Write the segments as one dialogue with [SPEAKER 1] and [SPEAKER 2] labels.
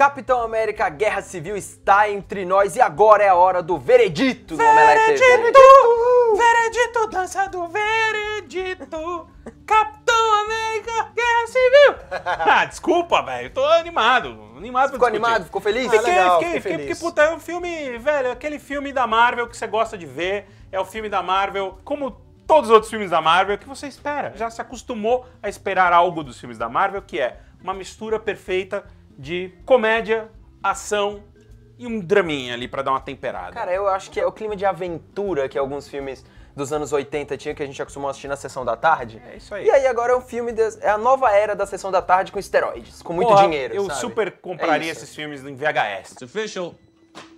[SPEAKER 1] Capitão América Guerra Civil está entre nós e agora é a hora do veredito, veredito Veredito, dança do
[SPEAKER 2] veredito. Capitão América Guerra Civil. ah, desculpa, velho, tô animado. Animado Ficou animado? Ficou feliz? Ah, fiquei, legal, fiquei, fiquei, feliz. Porque, puta, é um filme, velho, é aquele filme da Marvel que você gosta de ver. É o filme da Marvel, como todos os outros filmes da Marvel que você espera. Já se acostumou a esperar algo dos filmes da Marvel, que é uma mistura perfeita de comédia, ação e um draminha ali para dar uma
[SPEAKER 1] temperada. Cara, eu acho que é o clima de aventura que alguns filmes dos anos 80 tinha que a gente acostumou a assistir na sessão da tarde. É isso aí. E aí agora é um filme de, é a nova era da sessão da tarde com esteroides, com muito Porra, dinheiro, Eu sabe? super compraria é esses filmes em VHS. It's official.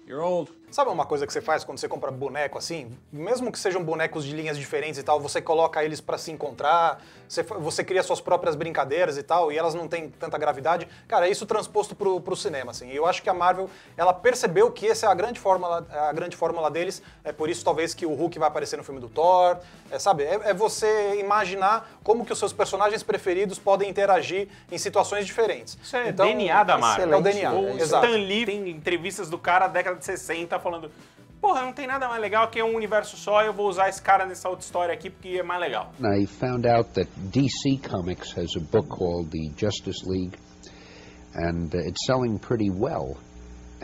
[SPEAKER 1] You're old.
[SPEAKER 3] Sabe uma coisa que você faz quando você compra boneco assim? Mesmo que sejam bonecos de linhas diferentes e tal, você coloca eles para se encontrar, você, você cria suas próprias brincadeiras e tal, e elas não têm tanta gravidade. Cara, isso transposto pro, pro cinema, assim. E eu acho que a Marvel, ela percebeu que essa é a grande fórmula, a grande fórmula deles. É por isso, talvez, que o Hulk vai aparecer no filme do Thor, é, sabe? É, é você imaginar como que os seus personagens preferidos podem interagir em situações diferentes.
[SPEAKER 2] Isso é então, DNA da Marvel. É o DNA, o tipo, exato. Stan Lee tem entrevistas do cara da década de 60 falando, porra, não tem nada mais legal que um universo só, eu vou usar esse cara nessa outra história aqui porque é mais legal. found out that DC Comics has a book called the Justice League and uh, it's selling pretty well.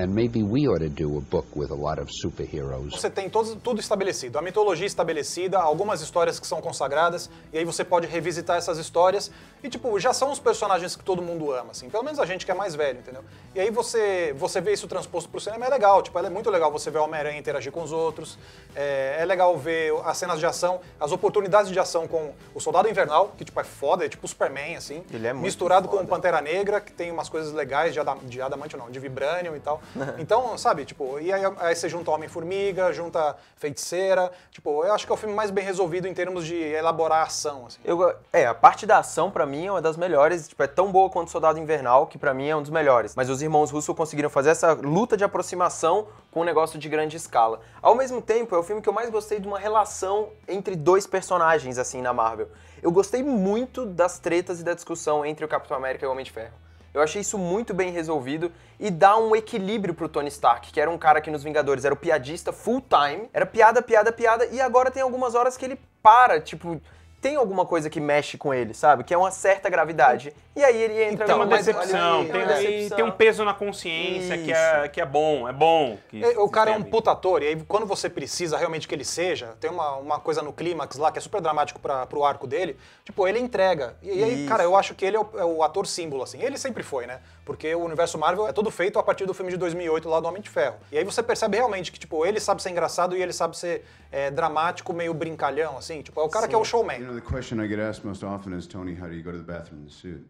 [SPEAKER 2] And maybe we ought to do a book with a
[SPEAKER 1] lot of superheroes. Você
[SPEAKER 3] tem todo, tudo estabelecido, a mitologia é estabelecida, algumas histórias que são consagradas, e aí você pode revisitar essas histórias. E, tipo, já são os personagens que todo mundo ama, assim. Pelo menos a gente que é mais velho, entendeu? E aí você, você vê isso transposto pro cinema, é legal. Tipo, é muito legal você ver o Homem-Aranha interagir com os outros. É, é, legal ver as cenas de ação, as oportunidades de ação com o Soldado Invernal, que, tipo, é foda, é tipo Superman, assim. Ele é muito Misturado foda. com o Pantera Negra, que tem umas coisas legais de, adam adamante, não, de vibranium e tal. Então, sabe, tipo, e aí, aí você junta Homem-Formiga, junta Feiticeira. Tipo, eu acho que é o filme mais bem resolvido em termos de
[SPEAKER 1] elaborar a ação. Assim. Eu, é, a parte da ação, para mim, é uma das melhores. Tipo, é tão boa quanto Soldado Invernal, que para mim é um dos melhores. Mas os irmãos Russo conseguiram fazer essa luta de aproximação com um negócio de grande escala. Ao mesmo tempo, é o filme que eu mais gostei de uma relação entre dois personagens, assim, na Marvel. Eu gostei muito das tretas e da discussão entre o Capitão América e o Homem de Ferro. Eu achei isso muito bem resolvido e dá um equilíbrio pro Tony Stark, que era um cara que nos Vingadores era o piadista full time, era piada, piada, piada, e agora tem algumas horas que ele para, tipo, tem alguma coisa que mexe com ele, sabe? Que é uma certa gravidade. E aí ele entra então, numa decepção, tem, uma decepção. tem um
[SPEAKER 2] peso na consciência que é, que é bom, é bom. É, o cara é
[SPEAKER 3] um puta ator, e aí quando você precisa realmente que ele seja, tem uma, uma coisa no clímax lá que é super dramático para pro arco dele, tipo, ele entrega. E, e aí, cara, eu acho que ele é o, é o, ator símbolo, assim. Ele sempre foi, né? Porque o universo Marvel é todo feito a partir do filme de 2008 lá do Homem de Ferro. E aí você percebe realmente que, tipo, ele sabe ser engraçado e ele sabe ser é, dramático, meio brincalhão, assim. Tipo, é o cara Sim. que é o showman. You know, the question I get asked most often is, Tony, how do you go to the bathroom in the suit?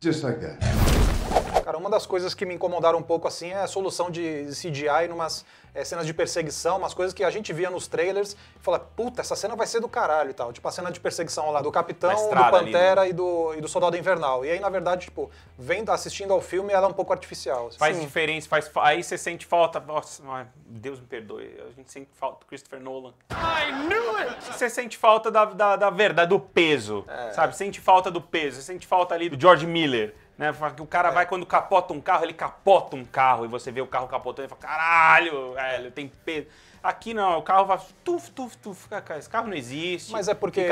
[SPEAKER 3] Just like that. Cara, uma das coisas que me incomodaram um pouco assim é a solução de CGI numas é, eh, cenas de perseguição, umas coisas que a gente via nos trailers e fala, puta, essa cena vai ser do caralho e tal. Tipo, a cena de perseguição lá do Capitão, do Pantera ali, né? e, do, e do Soldado Invernal. E aí, na verdade, tipo, vendo, assistindo ao filme, ela é um pouco
[SPEAKER 2] artificial. Assim. Faz Sim. diferença, faz. Aí você sente falta. Nossa, Deus me perdoe. A gente sente falta do Christopher Nolan. I knew it! Você sente falta da, da, da verdade, do peso. É. Sabe? Sente falta do peso. Você sente falta ali do George Miller. Né? O cara vai, quando capota um carro, ele capota um carro. E você vê o carro capotando e fala, caralho, velho, tem peso. Aqui não, o carro vai tuf, tuf, tuf, esse carro não existe. Mas é porque,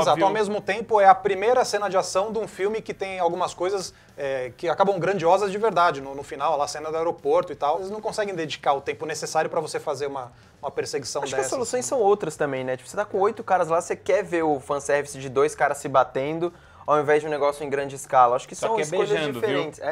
[SPEAKER 2] exato, ao mesmo
[SPEAKER 3] tempo é a primeira cena de ação de um filme que tem algumas coisas é, que acabam grandiosas de verdade. No, no final, lá, a cena do aeroporto e tal, eles não conseguem dedicar o tempo necessário para você fazer uma, uma perseguição
[SPEAKER 1] Acho dessas. Acho que as soluções assim. são outras também, né? Tipo, você tá com oito caras lá, você quer ver o fanservice de dois caras se batendo, ao invés de um negócio em grande escala. Acho que Só são que é coisas beijando, diferentes. Viu?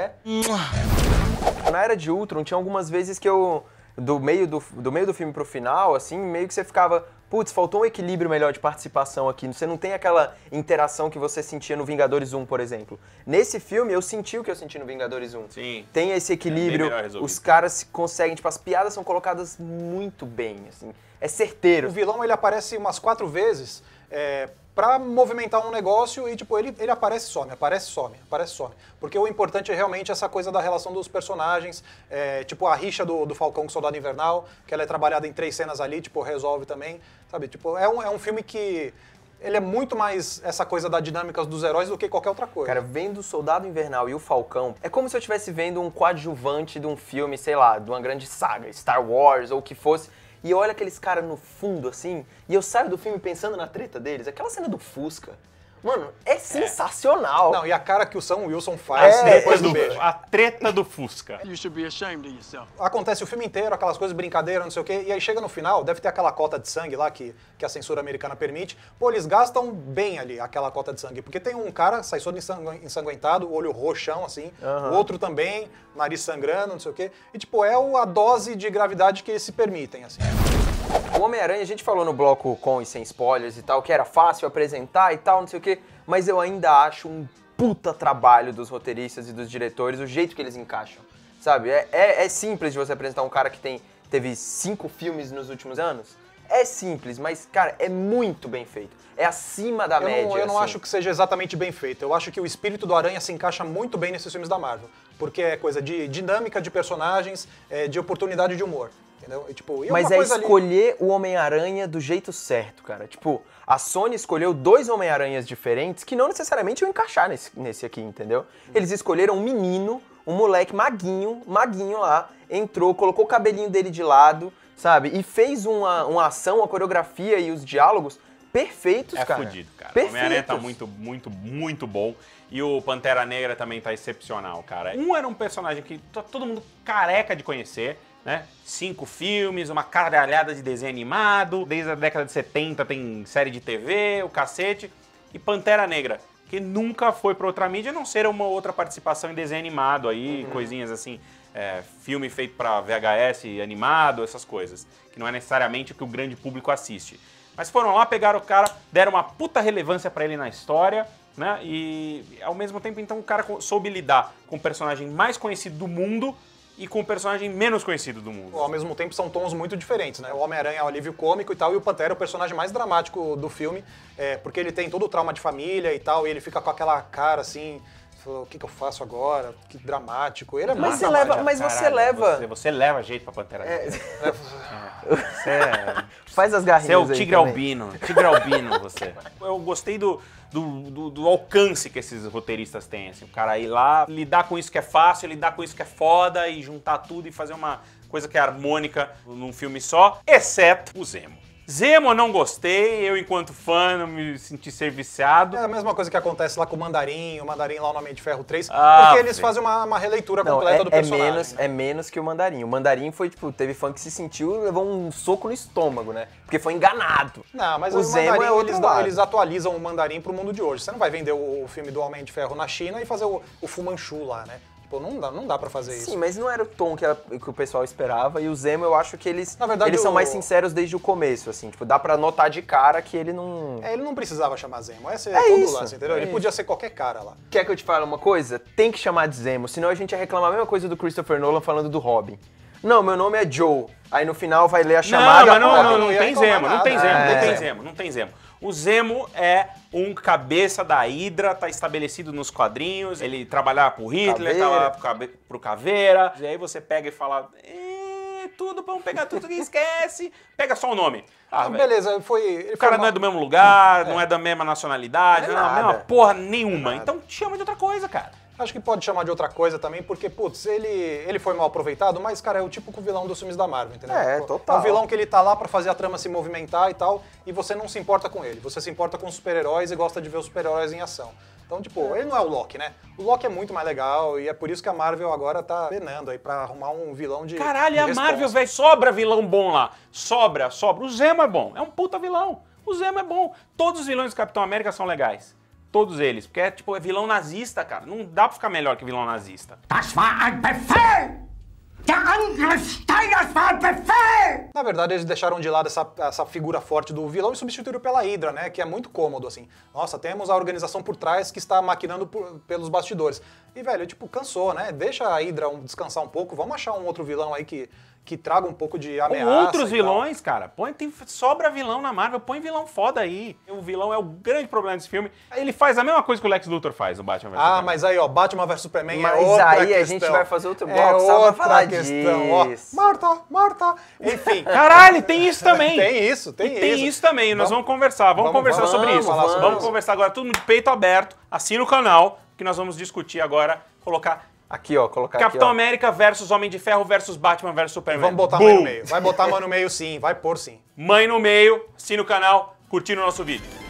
[SPEAKER 1] É. Na era de Ultron, tinha algumas vezes que eu. Do meio do, do meio do filme pro final, assim, meio que você ficava. Putz, faltou um equilíbrio melhor de participação aqui. Você não tem aquela interação que você sentia no Vingadores 1, por exemplo. Nesse filme, eu senti o que eu senti no Vingadores 1. Sim. Tem esse é equilíbrio. É os caras conseguem, tipo, as piadas são colocadas muito bem, assim. É certeiro. O vilão, ele aparece umas quatro vezes. É, para movimentar um negócio
[SPEAKER 3] e, tipo, ele, ele aparece e some, aparece e some, aparece e some. Porque o importante é realmente essa coisa da relação dos personagens, é, tipo, a rixa do, do Falcão com o Soldado Invernal, que ela é trabalhada em três cenas ali, tipo, resolve também, sabe? Tipo, é um, é um filme que ele é muito mais essa coisa da
[SPEAKER 1] dinâmica dos heróis do que qualquer outra coisa. Cara, vendo o Soldado Invernal e o Falcão, é como se eu estivesse vendo um coadjuvante de um filme, sei lá, de uma grande saga, Star Wars ou o que fosse e eu olho aqueles caras no fundo, assim, e eu saio do filme pensando na treta deles. Aquela cena do Fusca, Mano, é sensacional. Não, e a cara que o Sam Wilson faz é, depois do beijo. A treta do
[SPEAKER 3] Fusca. You should be ashamed of yourself. Acontece o filme inteiro, aquelas coisas, brincadeira, não sei o quê, e aí chega no final, deve ter aquela cota de sangue lá que, que a censura americana permite. Pô, eles gastam bem ali aquela cota de sangue, porque tem um cara, sai todo ensanguentado, olho roxão, assim, uhum. outro também, nariz
[SPEAKER 1] sangrando, não sei o quê. E, tipo, é a dose de gravidade que eles se permitem, assim. O Homem-Aranha, a gente falou no bloco com e sem spoilers e tal, que era fácil apresentar e tal, não sei o quê, mas eu ainda acho um puta trabalho dos roteiristas e dos diretores, o jeito que eles encaixam, sabe? É, é, é simples de você apresentar um cara que tem, teve cinco filmes nos últimos anos. É simples, mas, cara, é muito bem feito. É acima da eu média. Não, eu assim. não acho que seja
[SPEAKER 3] exatamente bem feito. Eu acho que o espírito do Aranha se encaixa muito bem nesses filmes da Marvel. Porque é coisa de dinâmica de personagens, é, de oportunidade de humor. Entendeu? E, tipo, e Mas é escolher
[SPEAKER 1] ali... o Homem-Aranha do jeito certo, cara. Tipo, a Sony escolheu dois Homem-Aranhas diferentes que não necessariamente iam encaixar nesse, nesse aqui, entendeu? Eles escolheram um menino, um moleque maguinho, maguinho lá, entrou, colocou o cabelinho dele de lado, sabe? E fez uma, uma ação, uma coreografia e os diálogos perfeitos, é cara. É fudido, cara. Perfeitos. Homem-Aranha tá muito,
[SPEAKER 2] muito, muito bom. E o Pantera Negra também tá excepcional, cara.
[SPEAKER 1] Um era um personagem que
[SPEAKER 2] tá todo mundo careca de conhecer né? Cinco filmes, uma caralhada de desenho animado, desde a década de 70 tem série de TV, o cacete, e Pantera Negra, que nunca foi para outra mídia, a não ser uma outra participação em desenho animado aí, uhum. coisinhas assim, é, filme feito para VHS animado, essas coisas, que não é necessariamente o que o grande público assiste. Mas foram lá, pegaram o cara, deram uma puta relevância para ele na história, né? E ao mesmo tempo, então, o cara soube lidar com o personagem mais conhecido do mundo e com o personagem menos conhecido do mundo. Ao mesmo tempo, são tons muito diferentes, né? O Homem-Aranha é o alívio
[SPEAKER 3] cômico e tal, e o Pantera é o personagem mais dramático do filme, é, porque ele tem todo o trauma de família e tal, e ele fica com aquela cara assim, falou, o que, que, eu faço agora? Que dramático. Ele é mas você dramático. leva, mas Caralho, você leva.
[SPEAKER 2] Você, você, leva jeito pra Pantera é. é.
[SPEAKER 1] Faz as garrinhas. Você é o tigre albino. Tigre albino,
[SPEAKER 2] você. Eu gostei do, do, do, do, alcance que esses roteiristas têm. Assim, o cara ir lá, lidar com isso que é fácil, lidar com isso que é foda e juntar tudo e fazer uma coisa que é harmônica num filme só, exceto o Zemo. Zemo não gostei, eu enquanto fã não me senti serviciado. É a mesma coisa que acontece lá com o Mandarim, o Mandarim lá no Homem de Ferro 3, ah,
[SPEAKER 1] porque eles sim. fazem
[SPEAKER 3] uma, uma releitura não, completa é, do é personagem. É menos,
[SPEAKER 1] né? é menos que o Mandarim. O Mandarim foi, tipo, teve fã que se sentiu, levou um soco no estômago, né? Porque foi enganado. Não, mas o, o Zemo é Mandarim, é outro eles, lado. eles
[SPEAKER 3] atualizam o
[SPEAKER 1] Mandarim pro mundo de hoje. Você não
[SPEAKER 3] vai vender o, o filme do Homem de Ferro na China e fazer o, o lá, né? Tipo, não dá, não dá pra fazer Sim, isso. Sim,
[SPEAKER 1] mas não era o tom que, a, que, o pessoal esperava. E o Zemo, eu acho que eles, Na verdade, eles o... são mais sinceros desde o começo, assim. Tipo, dá pra notar de cara que ele não... É, ele não precisava chamar Zemo.
[SPEAKER 3] Esse é, é todo isso, lance, entendeu? É ele isso. podia ser qualquer cara lá.
[SPEAKER 1] Quer que eu te fale uma coisa? Tem que chamar de Zemo, senão a gente ia reclamar a mesma coisa do Christopher Nolan falando do Robin. Não, meu nome é Joe. Aí no final vai ler a chamada. Não, mas não, não, não, não, tem é. Zemo, não tem Zemo, não tem Zemo,
[SPEAKER 2] não tem Zemo. O Zemo é um cabeça da Hidra, tá estabelecido nos quadrinhos. Ele trabalhava pro Hitler, tá Caveira. trabalhava pro, cabe, pro Caveira. E aí você pega e fala. tudo, vamos pegar tudo que esquece. Pega só o nome. Ah, ah, beleza, foi. O cara foi uma... não é do mesmo lugar, é. não é da mesma nacionalidade, não é, não, não é uma porra nenhuma. É então
[SPEAKER 3] chama de outra coisa, cara. Acho que pode chamar de outra coisa também, porque, putz, ele, ele foi mal aproveitado, mas, cara, é o típico vilão dos filmes da Marvel, entendeu? É, tipo, total. É o vilão que ele tá lá para fazer a trama se movimentar e tal, e você não se importa com ele. Você se importa com super-heróis e gosta de ver os super-heróis em ação. Então, tipo, é. ele não é o Loki, né? O Loki é muito mais legal e é por isso que a Marvel agora tá penando aí pra arrumar um vilão de. Caralho, de a resposta. Marvel,
[SPEAKER 2] velho, sobra vilão bom lá. Sobra, sobra. O Zemo é bom. É um puta vilão. O Zemo é bom. Todos os vilões do Capitão América são legais. Todos eles. Porque é tipo, é vilão nazista, cara. Não dá pra ficar melhor que vilão nazista. Das Na verdade, eles deixaram de lado essa,
[SPEAKER 3] essa figura forte do vilão e substituíram pela Hydra, né? Que é muito cômodo, assim. Nossa, temos a organização por trás que está maquinando por, pelos bastidores. E, velho, tipo, cansou, né? Deixa a Hydra descansar um pouco, vamos achar um outro vilão aí que que traga um pouco de ameaça. outros
[SPEAKER 2] vilões, cara. Põe, tem, sobra vilão na Marvel, põe vilão foda aí. O vilão é o grande problema desse filme. Ele faz a mesma coisa que o Lex Luthor faz, o Batman vs Ah, Superman. mas aí, ó, Batman vs Superman é mas é outra aí questão. a gente vai fazer outro é bloco, é outra falar questão, disso.
[SPEAKER 3] ó. Marta, Marta.
[SPEAKER 2] Enfim. Caralho, tem isso também. tem isso, tem e isso. Tem isso também, nós vamos conversar, vamos, vamos conversar vamos, sobre isso. Vamos. vamos conversar agora, tudo de peito aberto, assina o canal, que nós vamos discutir agora, colocar
[SPEAKER 1] Aqui, ó, colocar Capitão aqui,
[SPEAKER 2] ó. América versus Homem de Ferro versus Batman versus Superman. E vamos botar Boom. mãe no meio. Vai botar mãe no meio sim, vai pôr sim. Mãe no meio, assina o canal, curtindo o nosso vídeo.